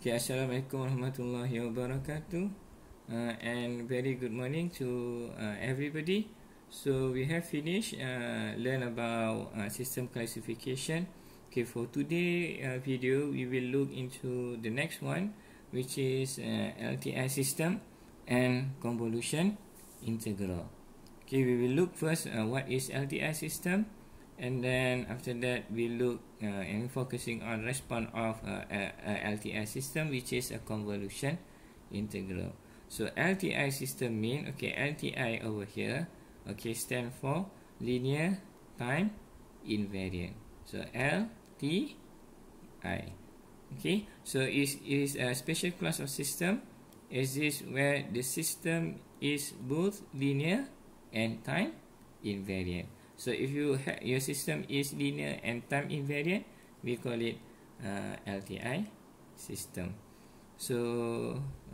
Okay, assalamualaikum warahmatullahi wabarakatuh. Uh, and very good morning to uh, everybody. So we have finished uh, learn about uh, system classification. Okay, for today uh, video, we will look into the next one, which is uh, LTI system and convolution integral. Okay, we will look first uh, what is LTI system. and then after that we look uh, and focusing on response of uh, a, uh, a uh, LTI system which is a convolution integral so LTI system mean okay LTI over here okay stand for linear time invariant so LTI okay so it is a special class of system exists where the system is both linear and time invariant So if you ha, your system is linear and time invariant, we call it uh, LTI system. So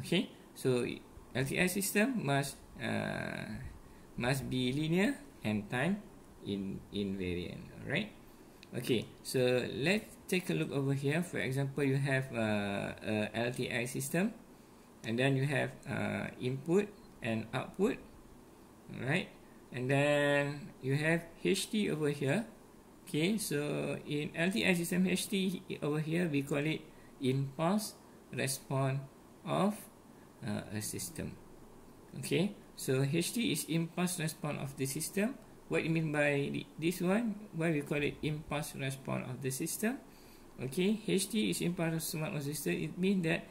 okay, so LTI system must uh, must be linear and time in invariant. Alright. Okay. So let's take a look over here. For example, you have uh, a LTI system, and then you have uh, input and output. Alright and then you have HT over here okay so in LTI system HT over here we call it impulse response of uh, a system okay so HT is impulse response of the system what you mean by this one why we call it impulse response of the system okay HT is impulse response of the system it means that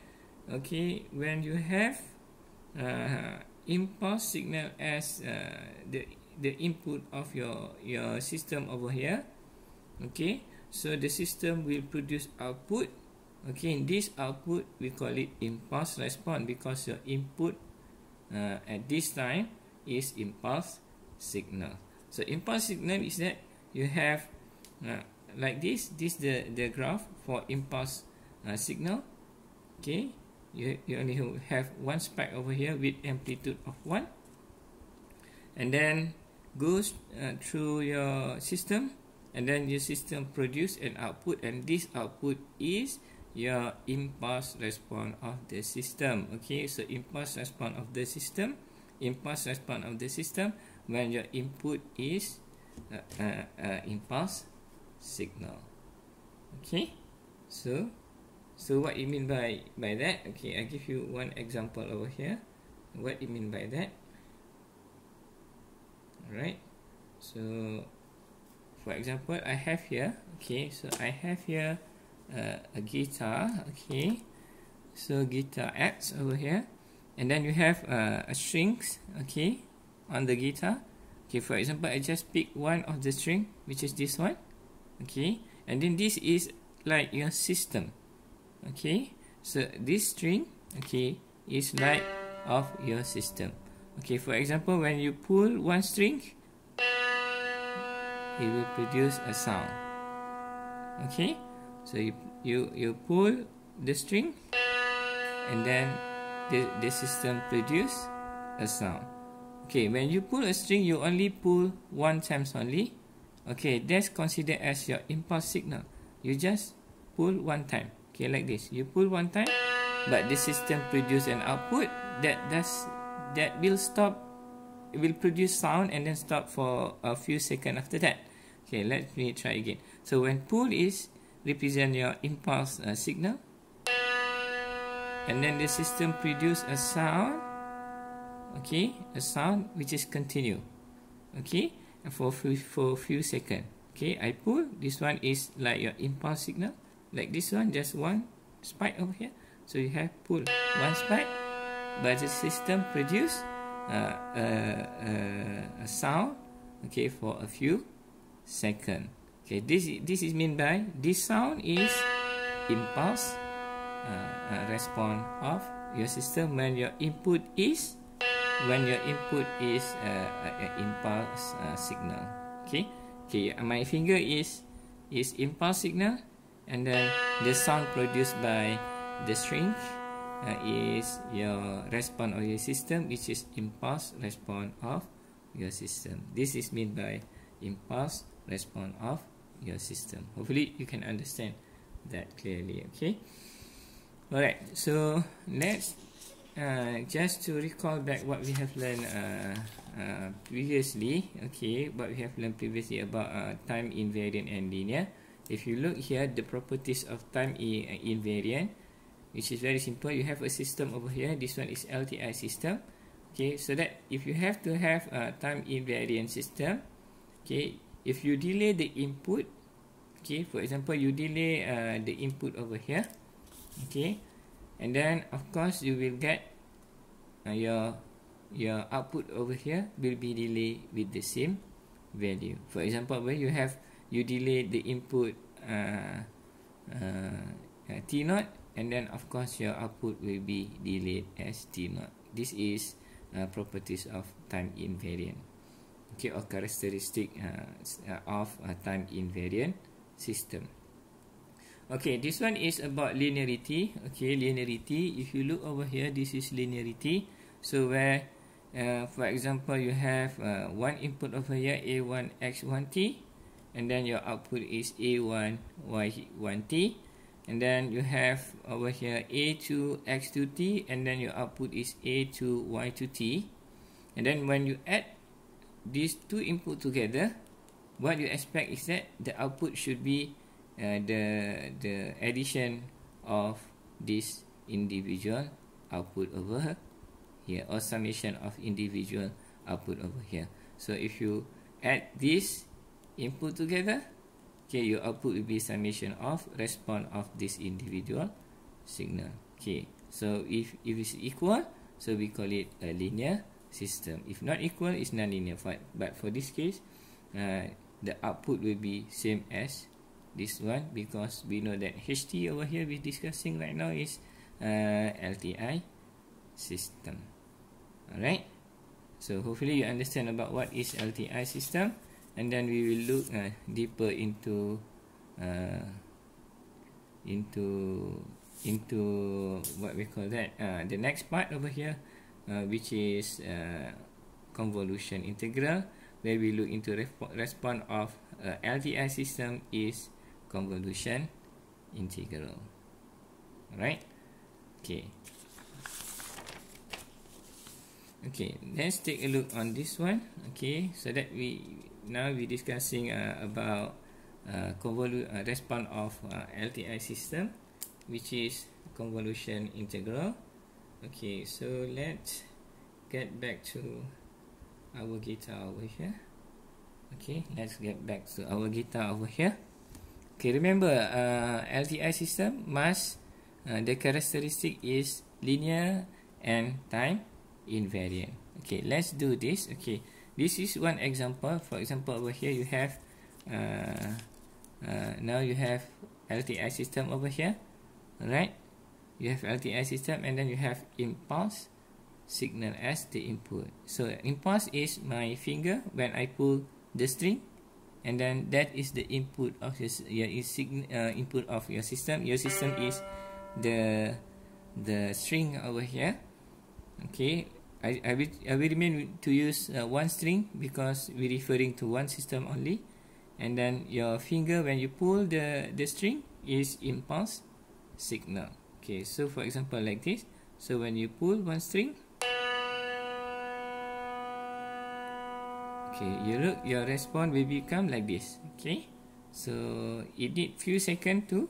okay when you have uh, impulse signal as uh, the the input of your your system over here okay so the system will produce output okay in this output we call it impulse response because your input uh, at this time is impulse signal so impulse signal is that you have uh, like this this the the graph for impulse uh, signal okay you, you only have one spike over here with amplitude of 1 and then goes uh, through your system and then your system produce an output and this output is your impulse response of the system okay so impulse response of the system impulse response of the system when your input is uh, uh, uh, impulse signal okay so so what you mean by by that okay i give you one example over here what you mean by that all right so for example i have here okay so i have here uh, a guitar okay so guitar x over here and then you have uh, a strings okay on the guitar okay for example i just pick one of the string which is this one okay and then this is like your system okay so this string okay is like of your system okay for example when you pull one string it will produce a sound okay so you you, you pull the string and then the, the system produce a sound okay when you pull a string you only pull one times only okay that's considered as your impulse signal you just pull one time okay like this you pull one time but the system produce an output that does that will stop it will produce sound and then stop for a few seconds after that okay let me try again so when pull is represent your impulse uh, signal and then the system produce a sound okay a sound which is continue okay for few, for few seconds okay i pull this one is like your impulse signal like this one just one spike over here so you have pull one spike but the system produce uh, a, uh, a, uh, a sound okay for a few second okay this this is mean by this sound is impulse uh, uh, response of your system when your input is when your input is uh, an uh, impulse uh, signal okay okay my finger is is impulse signal and then the sound produced by the string uh, is your response of your system which is impulse response of your system this is meant by impulse response of your system hopefully you can understand that clearly okay all right so let uh, just to recall back what we have learned uh, uh, previously okay what we have learned previously about uh, time invariant and linear If you look here, the properties of time invariant, which is very simple, you have a system over here. This one is LTI system. Okay, so that if you have to have a time invariant system, okay, if you delay the input, okay, for example, you delay uh, the input over here, okay, and then of course you will get uh, your your output over here will be delayed with the same value. For example, where you have you delay the input uh, uh, uh T naught and then of course your output will be delayed as T naught. This is uh, properties of time invariant. Okay, or characteristic uh, uh, of a time invariant system. Okay, this one is about linearity. Okay, linearity. If you look over here, this is linearity. So where, uh, for example, you have uh, one input over here, a1x1t, and then your output is a1 y1t and then you have over here a2 x2t and then your output is a2 y2t and then when you add these two input together what you expect is that the output should be uh, the the addition of this individual output over here or summation of individual output over here so if you add this input together, okay, your output will be summation of response of this individual signal. Okay, so if, if it's equal, so we call it a linear system. If not equal, it's nonlinear. But, but for this case, uh, the output will be same as this one because we know that HT over here we're discussing right now is uh, LTI system. Alright, so hopefully you understand about what is LTI system. and then we will look uh, deeper into uh, into into what we call that uh, the next part over here uh, which is uh, convolution integral where we look into resp response of uh, LTI system is convolution integral right okay okay let's take a look on this one okay so that we now we discussing uh, about uh, convolut uh, response of uh, LTI system, which is convolution integral. Okay, so let's get back to our guitar over here. Okay, let's get back to our guitar over here. Okay, remember uh, LTI system must uh, the characteristic is linear and time invariant. Okay, let's do this. Okay. this is one example for example over here you have uh, uh, now you have LTI system over here right you have LTI system and then you have impulse signal as the input so impulse is my finger when I pull the string and then that is the input of your, your uh, input of your system your system is the the string over here okay I, I, I will remain to use uh, one string because we're referring to one system only and then your finger when you pull the, the string is impulse signal okay so for example like this so when you pull one string okay you look your response will become like this okay so it need few seconds to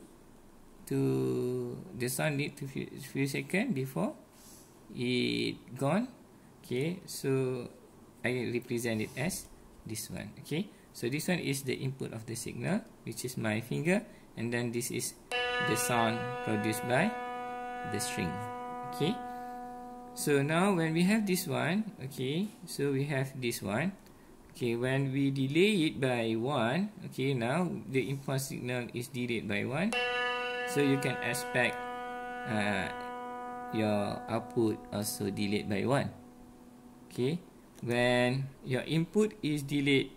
to the sound need to few, few seconds before it gone okay so I represent it as this one okay so this one is the input of the signal which is my finger and then this is the sound produced by the string okay so now when we have this one okay so we have this one okay when we delay it by one okay now the input signal is delayed by one so you can expect uh, your output also delayed by one okay when your input is delayed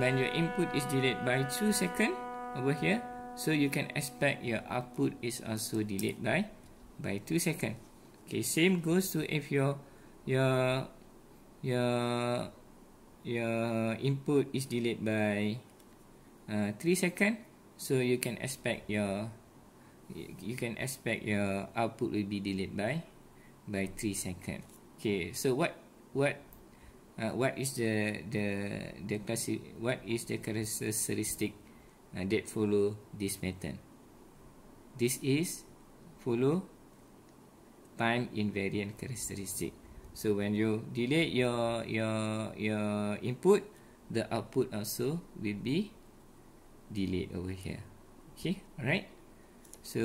when your input is delayed by 2 second over here so you can expect your output is also delayed by by 2 second okay same goes to if your your your your input is delayed by uh, 3 second so you can expect your you can expect your output will be delayed by by 3 second Okay, so what what uh, what is the the the classi what is the characteristic uh, that follow this pattern? This is follow time invariant characteristic. So when you delay your your your input, the output also will be delayed over here. Okay, alright. So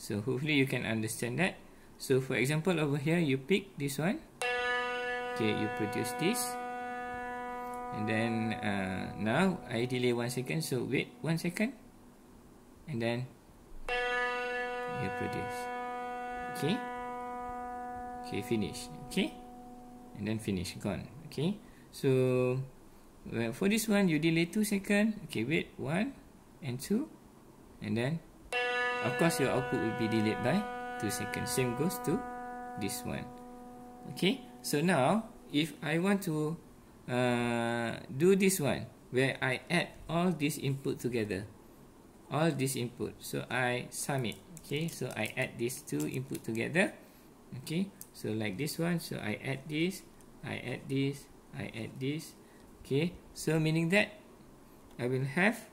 so hopefully you can understand that. So for example over here you pick this one Okay you produce this And then uh, now I delay one second so wait one second And then you produce Okay Okay finish okay And then finish gone okay So well, for this one you delay two second Okay wait one and two And then of course your output will be delayed by 2 seconds same goes to this one okay so now if I want to uh, do this one where I add all this input together all this input so I sum it okay so I add these two input together okay so like this one so I add this I add this I add this okay so meaning that I will have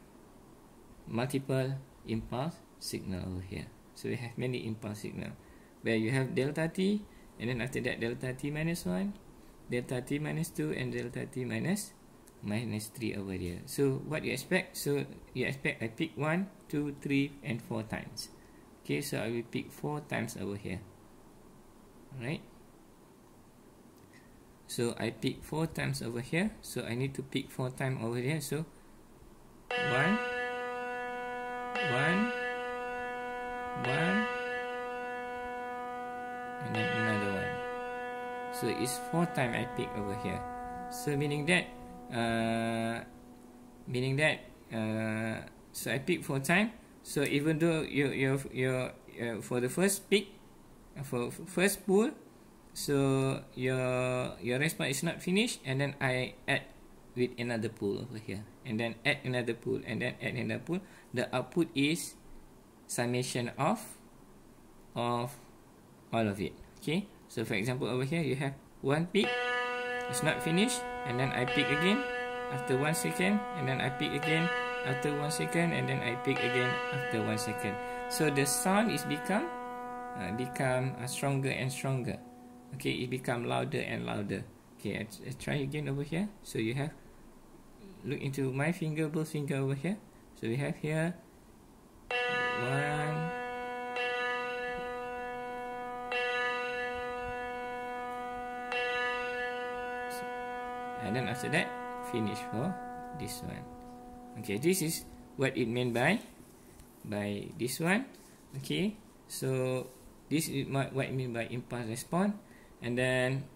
multiple impulse signal over here So we have many impulse signal Where you have delta t And then after that delta t minus 1 Delta t minus 2 And delta t minus minus 3 over here So what you expect So you expect I pick 1, 2, 3 and 4 times Okay so I will pick 4 times over here Alright So I pick 4 times over here So I need to pick 4 times over here So 1 2 3 so it's four time I pick over here so meaning that uh, meaning that uh, so I pick four time so even though you you you uh, for the first pick uh, for first pool so your your response is not finished and then I add with another pool over here and then add another pool and then add another pool the output is summation of of all of it okay So for example over here you have one pick, it's not finished and then I pick again after one second and then I pick again after one second and then I pick again after one second. So the sound is become uh, become uh, stronger and stronger. Okay, it become louder and louder. Okay, I, I try again over here. So you have look into my finger, both finger over here. So we have here one. after that finish for this one okay this is what it meant by by this one okay so this is what I mean by impulse response and then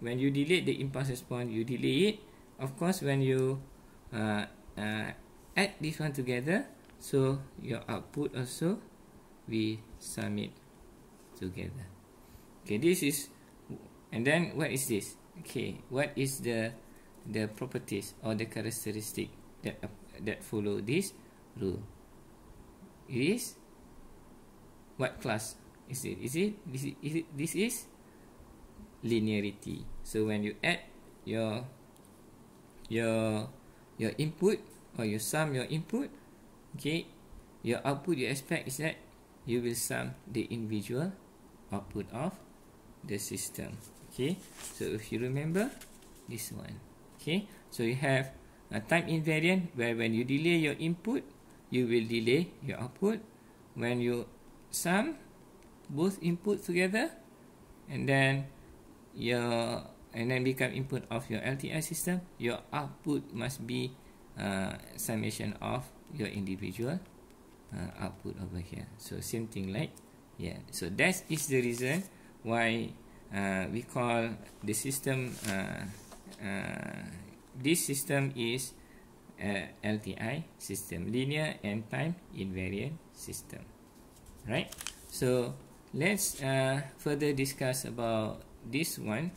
when you delete the impulse response you delete it of course when you uh, uh, add this one together so your output also we sum it together okay this is and then what is this okay what is the the properties or the characteristic that, uh, that follow this rule. It is what class is it? Is it this is, is it, this is linearity. So when you add your your your input or you sum your input, okay, your output you expect is that you will sum the individual output of the system. Okay, so if you remember this one okay so you have a time invariant where when you delay your input you will delay your output when you sum both inputs together and then your and then become input of your LTI system your output must be uh, summation of your individual uh, output over here so same thing like yeah so that is the reason why uh, we call the system uh, uh, this system is uh, LTI system, linear and time invariant system, right? So let's uh, further discuss about this one.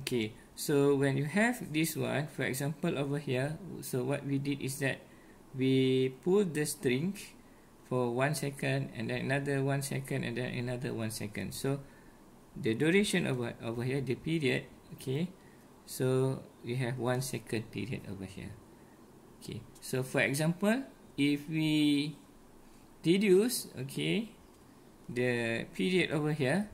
Okay, so when you have this one, for example over here, so what we did is that we pull the string for one second and then another one second and then another one second. So the duration over over here, the period, okay, So we have one second period over here. Okay. So for example, if we deduce, okay, the period over here,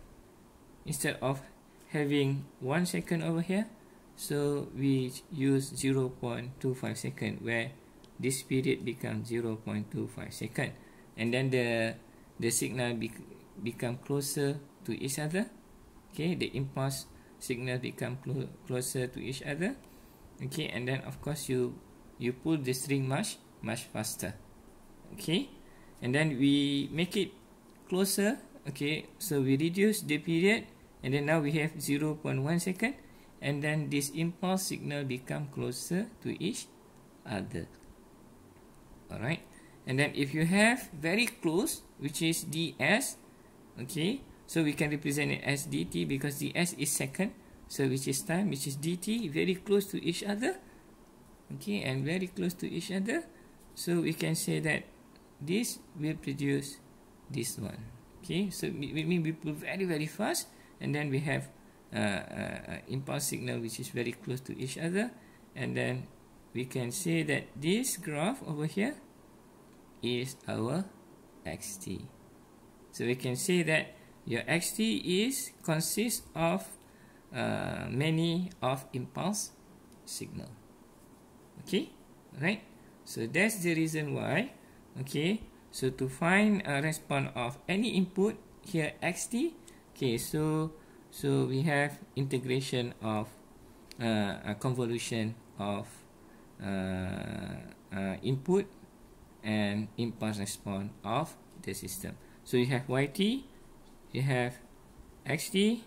instead of having one second over here, so we use zero point two five second where this period becomes zero point two five second, and then the the signal be become closer to each other. Okay, the impulse signal become clo closer to each other okay and then of course you you pull the string much much faster okay and then we make it closer okay so we reduce the period and then now we have 0.1 second and then this impulse signal become closer to each other Alright, and then if you have very close which is ds okay So we can represent it as dt because the s is second. So which is time, which is dt, very close to each other. Okay, and very close to each other. So we can say that this will produce this one. Okay, so we mean we pull very, very fast. And then we have uh, uh, uh, impulse signal which is very close to each other. And then we can say that this graph over here is our xt. So we can say that your xt is consists of uh, many of impulse signal. Okay, right? So that's the reason why. Okay, so to find a response of any input here xt. Okay, so so we have integration of uh, a convolution of uh, uh, input and impulse response of the system. So you have yt you have xt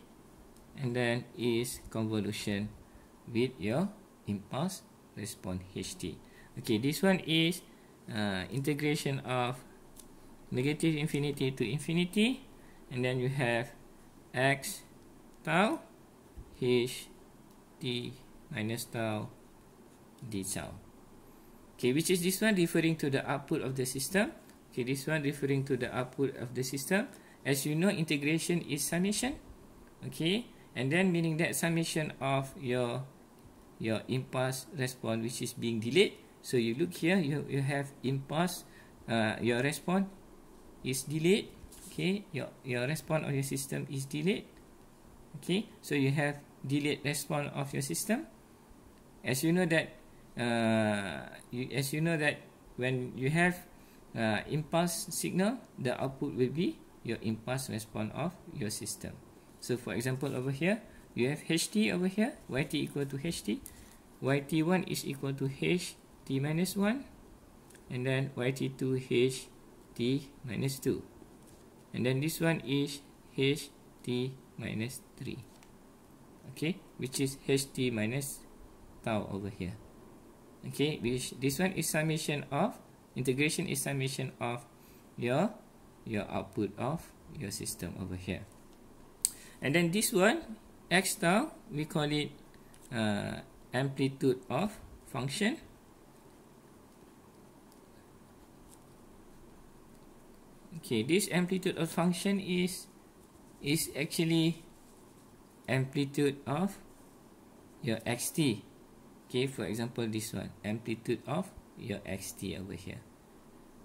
and then is convolution with your impulse response ht okay this one is uh, integration of negative infinity to infinity and then you have x tau h t minus tau d tau okay which is this one referring to the output of the system okay this one referring to the output of the system as you know integration is summation okay and then meaning that summation of your your impulse response which is being delayed so you look here you, you have impulse uh, your response is delayed okay your your response of your system is delayed okay so you have delayed response of your system as you know that uh, you, as you know that when you have uh, impulse signal the output will be your impulse response of your system. So for example over here, you have ht over here, yt equal to ht, yt1 is equal to ht minus 1, and then yt2 ht minus 2. And then this one is ht minus 3. Okay, which is ht minus tau over here. Okay, which this one is summation of, integration is summation of your your output of your system over here and then this one x star we call it uh, amplitude of function okay this amplitude of function is is actually amplitude of your xt okay for example this one amplitude of your xt over here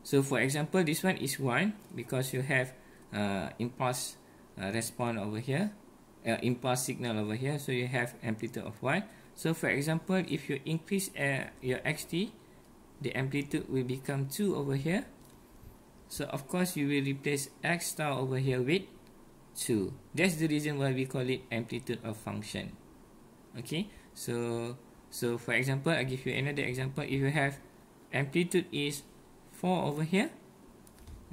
so for example, this one is 1 because you have uh, impulse uh, response over here, uh, impulse signal over here, so you have amplitude of 1. So for example, if you increase uh, your xt, the amplitude will become 2 over here. So of course, you will replace x star over here with 2. That's the reason why we call it amplitude of function. Okay, so so for example, i give you another example. If you have amplitude is 4 over here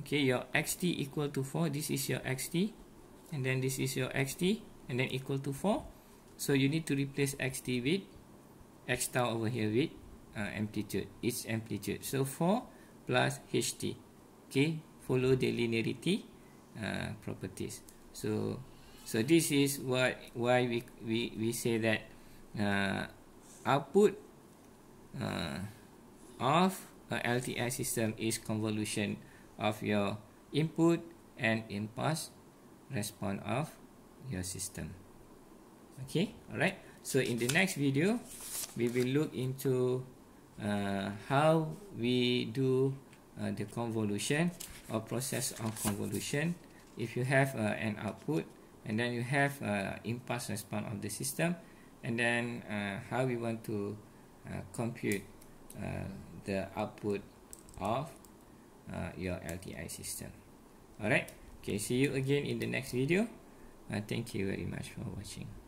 okay your xt equal to 4 this is your xt and then this is your xt and then equal to 4 so you need to replace xt with x tau over here with uh, amplitude its amplitude so 4 plus ht okay follow the linearity uh, properties so so this is what why we we, we say that uh, output uh, of a LTI system is convolution of your input and impulse response of your system. Okay, alright. So in the next video, we will look into uh, how we do uh, the convolution or process of convolution. If you have uh, an output and then you have uh, impulse response of the system and then uh, how we want to uh, compute the output of uh, your LTI system. Alright, okay, see you again in the next video. Uh, thank you very much for watching.